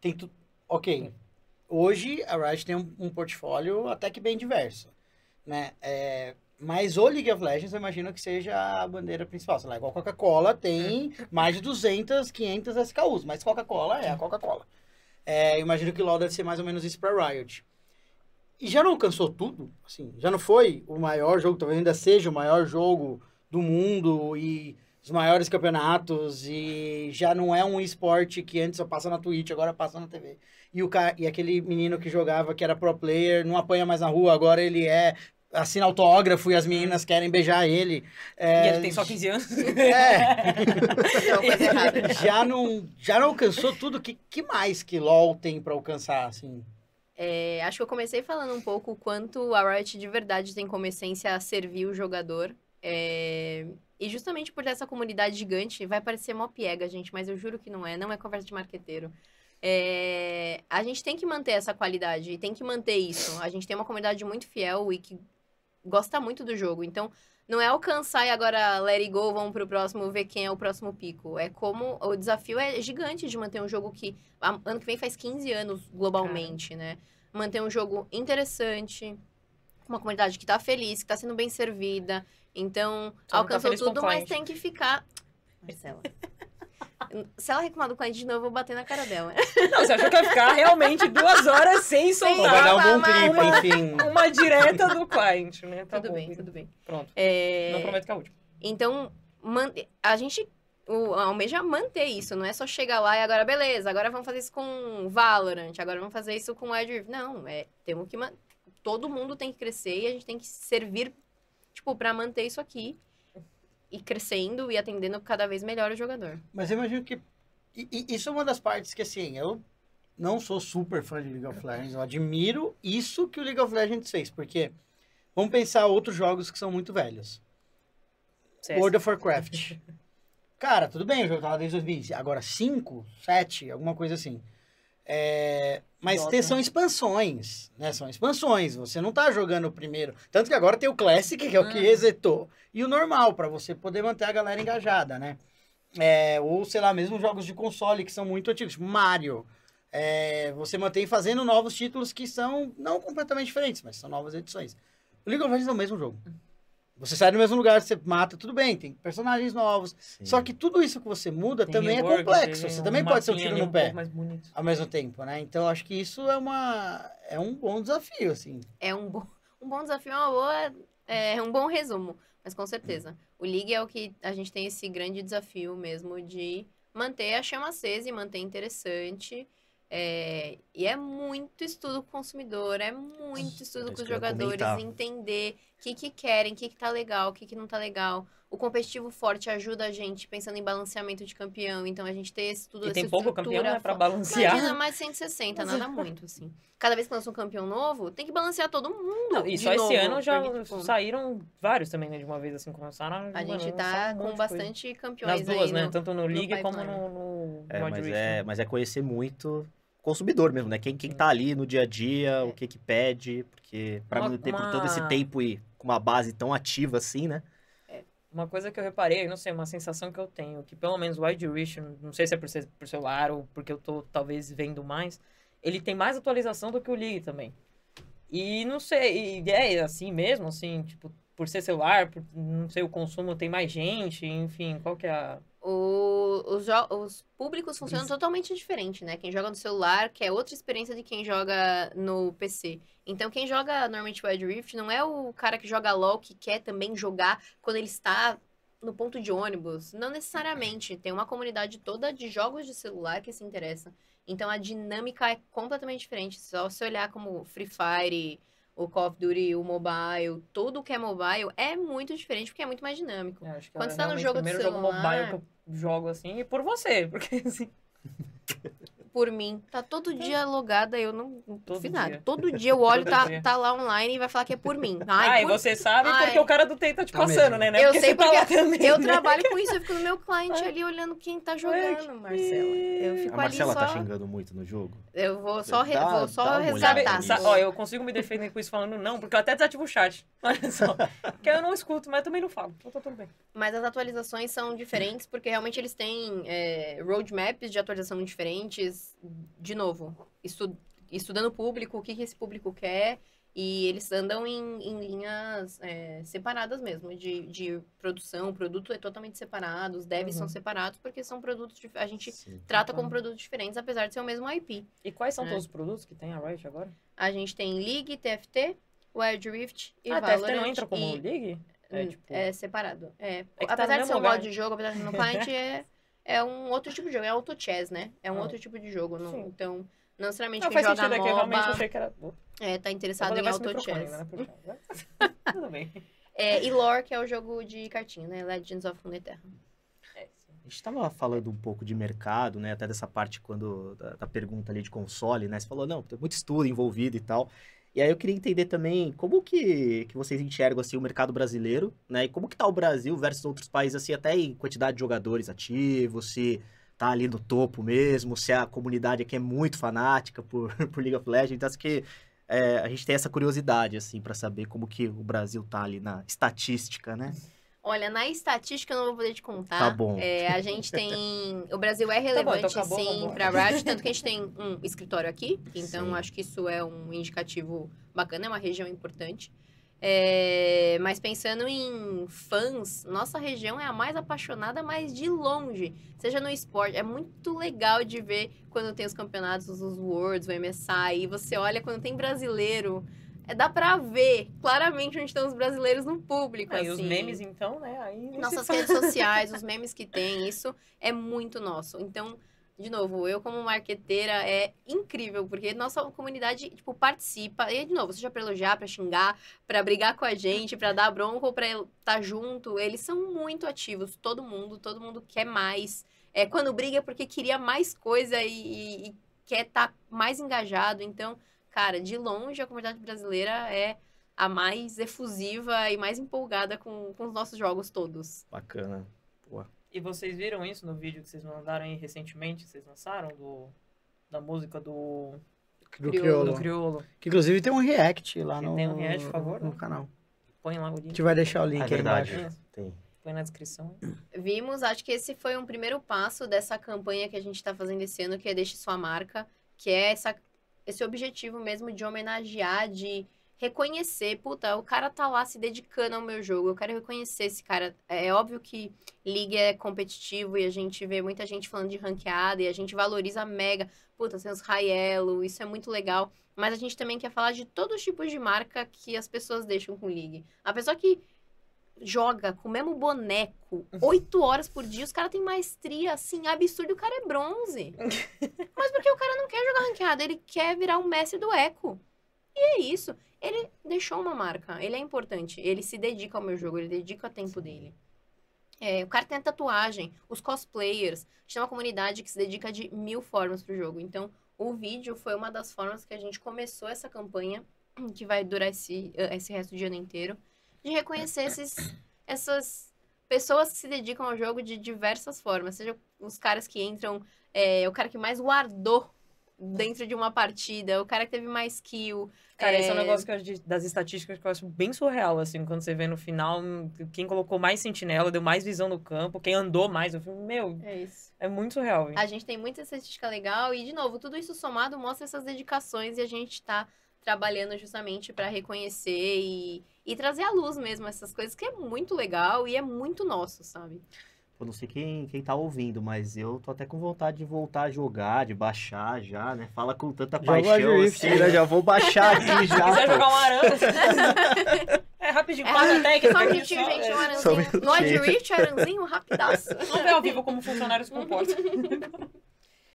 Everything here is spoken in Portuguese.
tem tudo. Ok. Hoje a Riot tem um, um, portfólio até que bem diverso, né? É, mas o League of Legends eu imagino que seja a bandeira principal. Sei lá, igual Coca-Cola tem mais de 200, 500 SKUs, mas Coca-Cola é a Coca-Cola. É, imagino que LoL deve ser mais ou menos isso para Riot. E já não alcançou tudo? Assim, já não foi o maior jogo, talvez ainda seja o maior jogo do mundo e os maiores campeonatos e já não é um esporte que antes só passa na Twitch, agora passa na TV. E, o ca... e aquele menino que jogava, que era pro player, não apanha mais na rua, agora ele é assina autógrafo e as meninas querem beijar ele. É, e ele tem só 15 anos. É. é já, não, já não alcançou tudo. que, que mais que LOL tem para alcançar, assim? É, acho que eu comecei falando um pouco o quanto a Riot de verdade tem como essência servir o jogador é... E justamente por essa comunidade gigante, vai parecer mó piega, gente, mas eu juro que não é, não é conversa de marqueteiro. É... A gente tem que manter essa qualidade e tem que manter isso. A gente tem uma comunidade muito fiel e que gosta muito do jogo. Então, não é alcançar e agora let it go, vamos pro próximo, ver quem é o próximo pico. É como. O desafio é gigante de manter um jogo que. Ano que vem faz 15 anos globalmente, Cara. né? Manter um jogo interessante, uma comunidade que tá feliz, que tá sendo bem servida, então, Só tá alcançou tá tudo, mas tem que ficar. Marcela. Se ela reclamar do cliente de novo, eu vou bater na cara dela. Não, você achou que vai ficar realmente duas horas sem soltar. vai dar um bom clipe, enfim. Uma direta do cliente, né? Tá tudo bom, bem, tudo bem. Pronto. É... Não prometo que é a última. Então, a gente o, almeja manter isso, não é só chegar lá e agora, beleza, agora vamos fazer isso com Valorant, agora vamos fazer isso com Edrift. Não, é, temos que. Todo mundo tem que crescer e a gente tem que servir tipo, para manter isso aqui e crescendo e atendendo cada vez melhor o jogador. Mas eu imagino que e, isso é uma das partes que assim, eu não sou super fã de League of Legends, eu admiro isso que o League of Legends fez, porque vamos pensar outros jogos que são muito velhos. César. World of Warcraft. Cara, tudo bem, eu jogo tava tá desde 2015. Agora 5, 7, alguma coisa assim. É, mas Dota. são expansões, né? São expansões. Você não tá jogando o primeiro. Tanto que agora tem o Classic, que é o que ah. resetou, e o normal, para você poder manter a galera engajada, né? É, ou, sei lá, mesmo jogos de console que são muito antigos. Tipo Mario. É, você mantém fazendo novos títulos que são não completamente diferentes, mas são novas edições. O League of Legends é o mesmo jogo. Você sai do mesmo lugar, você mata, tudo bem, tem personagens novos. Sim. Só que tudo isso que você muda tem também é complexo. Você também pode ser um tiro no um pé. Ao mesmo tempo, né? Então acho que isso é uma é um bom desafio, assim. É um bom um bom desafio, é uma boa é, é um bom resumo, mas com certeza. O League é o que a gente tem esse grande desafio mesmo de manter a chama acesa e manter interessante. É, e é muito estudo com o consumidor, é muito estudo é com os jogadores, entender o que, que querem, o que, que tá legal, o que, que não tá legal. O competitivo forte ajuda a gente pensando em balanceamento de campeão, então a gente tem esse tudo. E tem pouco campeão né, para balancear. Imagina mais 160, Mas... nada é. muito, assim. Cada vez que lança um campeão novo, tem que balancear todo mundo. Não, e só novo, esse ano já tipo, saíram vários também, né, de uma vez, assim, começaram. A, gente tá com bastante coisa. campeões Nas duas, aí, né? No, tanto no League no como no, no é, mas é, mas é conhecer muito consumidor mesmo, né? Quem, quem tá ali no dia a dia, é. o que que pede, porque para manter uma... por todo esse tempo e com uma base tão ativa assim, né? É, uma coisa que eu reparei, não sei, uma sensação que eu tenho, que pelo menos o Wide Reach, não sei se é por, ser, por celular ou porque eu tô talvez vendo mais, ele tem mais atualização do que o League também. E não sei, e é assim mesmo, assim, tipo, por ser celular, por, não sei, o consumo tem mais gente, enfim, qual que é a o, os, os, públicos funcionam Isso. totalmente diferente, né? Quem joga no celular quer é outra experiência de quem joga no PC. Então, quem joga normalmente Wild Rift não é o cara que joga LoL que quer também jogar quando ele está no ponto de ônibus. Não necessariamente. Tem uma comunidade toda de jogos de celular que se interessa. Então, a dinâmica é completamente diferente. Só se olhar como Free Fire o Call of Duty, o mobile, tudo que é mobile é muito diferente porque é muito mais dinâmico. É, acho que é Quando você tá no jogo do celular... primeiro jogo mobile que eu jogo assim, e por você, porque assim por mim. Tá todo então, dia logada, eu não todo fiz nada. Dia. Todo dia eu olho, tá, dia. tá lá online e vai falar que é por mim. Ai, ah, por... e você sabe Ai. porque o cara do TEI tá te tá passando, mesmo. né? né? Eu porque sei tá porque tá também, eu né? trabalho com isso, eu fico no meu cliente ali olhando quem tá jogando, Marcela. Eu fico A Marcela ali tá só... tá xingando muito no jogo? Eu vou só, re... dá, vou só resgatar. Sabe, ó, eu consigo me defender com isso falando não, porque eu até desativo o chat. Olha só. que eu não escuto, mas também não falo. Então tá tudo bem. Mas as atualizações são diferentes porque realmente eles têm é, roadmaps de atualização diferentes de novo, estu, estudando o público, o que, que esse público quer, e eles andam em, em linhas é, separadas mesmo, de, de produção, o produto é totalmente separado, os devs uhum. são separados, porque são produtos, a gente Sim, trata como uhum. produtos diferentes, apesar de ser o mesmo IP. E quais são é. todos os produtos que tem a Riot agora? A gente tem League, TFT, Wild Rift e ah, Valorant. A TFT não entra como e... League? É, hum, tipo... é separado. É. é tá apesar tá de ser um modo de jogo, apesar de no cliente, é é um outro tipo de jogo, é auto chess, né? É um ah. outro tipo de jogo, não, então não necessariamente não, quem faz joga sentido, MOBA, é que eu realmente achei que era... É, tá interessado em auto chess. Né? Tudo bem. É, e Lore, que é o jogo de cartinha, né? Legends of Runeterra. É, A gente estava falando um pouco de mercado, né? Até dessa parte quando da, da, pergunta ali de console, né? Você falou, não, tem muito estudo envolvido e tal. E aí eu queria entender também como que, que vocês enxergam assim o mercado brasileiro, né? E como que tá o Brasil versus outros países assim, até em quantidade de jogadores ativos, se tá ali no topo mesmo, se a comunidade aqui é muito fanática por, por League of Legends, acho que é, a gente tem essa curiosidade assim para saber como que o Brasil tá ali na estatística, né? Olha, na estatística eu não vou poder te contar. Tá bom. É, a gente tem. O Brasil é relevante, tá bom, então sim, para a rádio, tanto que a gente tem um escritório aqui, então sim. acho que isso é um indicativo bacana, é uma região importante. É, mas pensando em fãs, nossa região é a mais apaixonada, mas de longe, seja no esporte. É muito legal de ver quando tem os campeonatos, os Worlds, o MSI, e você olha quando tem brasileiro é, dá pra ver claramente onde estão os brasileiros no público. Ah, assim. E os assim. memes, então, né? Aí Nossas redes sociais, os memes que tem, isso é muito nosso. Então, de novo, eu como marqueteira é incrível, porque nossa comunidade, tipo, participa. E, de novo, seja pra elogiar, pra xingar, pra brigar com a gente, pra dar bronco ou pra estar tá junto. Eles são muito ativos, todo mundo, todo mundo quer mais. É, quando briga é porque queria mais coisa e, e, e quer estar tá mais engajado. Então, cara, de longe a comunidade brasileira é a mais efusiva e mais empolgada com, com os nossos jogos todos. Bacana. Boa. E vocês viram isso no vídeo que vocês mandaram aí recentemente? Vocês lançaram do, da música do. Do Criolo. do Criolo. Que inclusive tem um react lá no, tem um react, por favor, no né? canal. Põe lá o link. A gente vai deixar o link é verdade. aí embaixo. Tem. Põe na descrição. Vimos, acho que esse foi um primeiro passo dessa campanha que a gente está fazendo esse ano, que é Deixe Sua Marca, que é essa esse objetivo mesmo de homenagear, de reconhecer, puta, o cara tá lá se dedicando ao meu jogo, eu quero reconhecer esse cara. É, é óbvio que League é competitivo e a gente vê muita gente falando de ranqueada e a gente valoriza mega, puta, tem os Raiello, isso é muito legal, mas a gente também quer falar de todos os tipos de marca que as pessoas deixam com League. A pessoa que joga com o mesmo boneco uhum. oito horas por dia, os caras têm maestria, assim, absurdo, o cara é bronze. Mas porque o cara não quer jogar ranqueada, ele quer virar o um mestre do eco. E é isso. Ele deixou uma marca, ele é importante, ele se dedica ao meu jogo, ele dedica o tempo Sim. dele. É, o cara tem tatuagem, os cosplayers, tem uma comunidade que se dedica de mil formas pro jogo. Então, o vídeo foi uma das formas que a gente começou essa campanha, que vai durar esse, esse resto do ano inteiro de reconhecer esses, essas pessoas que se dedicam ao jogo de diversas formas. Seja os caras que entram, é, o cara que mais guardou dentro de uma partida, o cara que teve mais kill. Cara, é... esse é um é, negócio das estatísticas que eu acho bem surreal, assim, quando você vê no final quem colocou mais sentinela, deu mais visão no campo, quem andou mais, eu fico, meu, é, isso. é muito surreal. Hein? A gente tem muita estatística legal e, de novo, tudo isso somado mostra essas dedicações e a gente tá trabalhando justamente para reconhecer e, e trazer à luz mesmo essas coisas, que é muito legal e é muito nosso, sabe? Eu não sei quem, quem tá ouvindo, mas eu tô até com vontade de voltar a jogar, de baixar já, né? Fala com tanta Joga paixão Rift, assim, né? né? Já vou baixar aqui já. Quiser jogar um aranha. Né? é rapidinho, quase é, até que Só um né? minutinho, gente, é. um aranzinho. No Lodge aranzinho, rapidaço. Vamos ver ao vivo como funcionários comportam.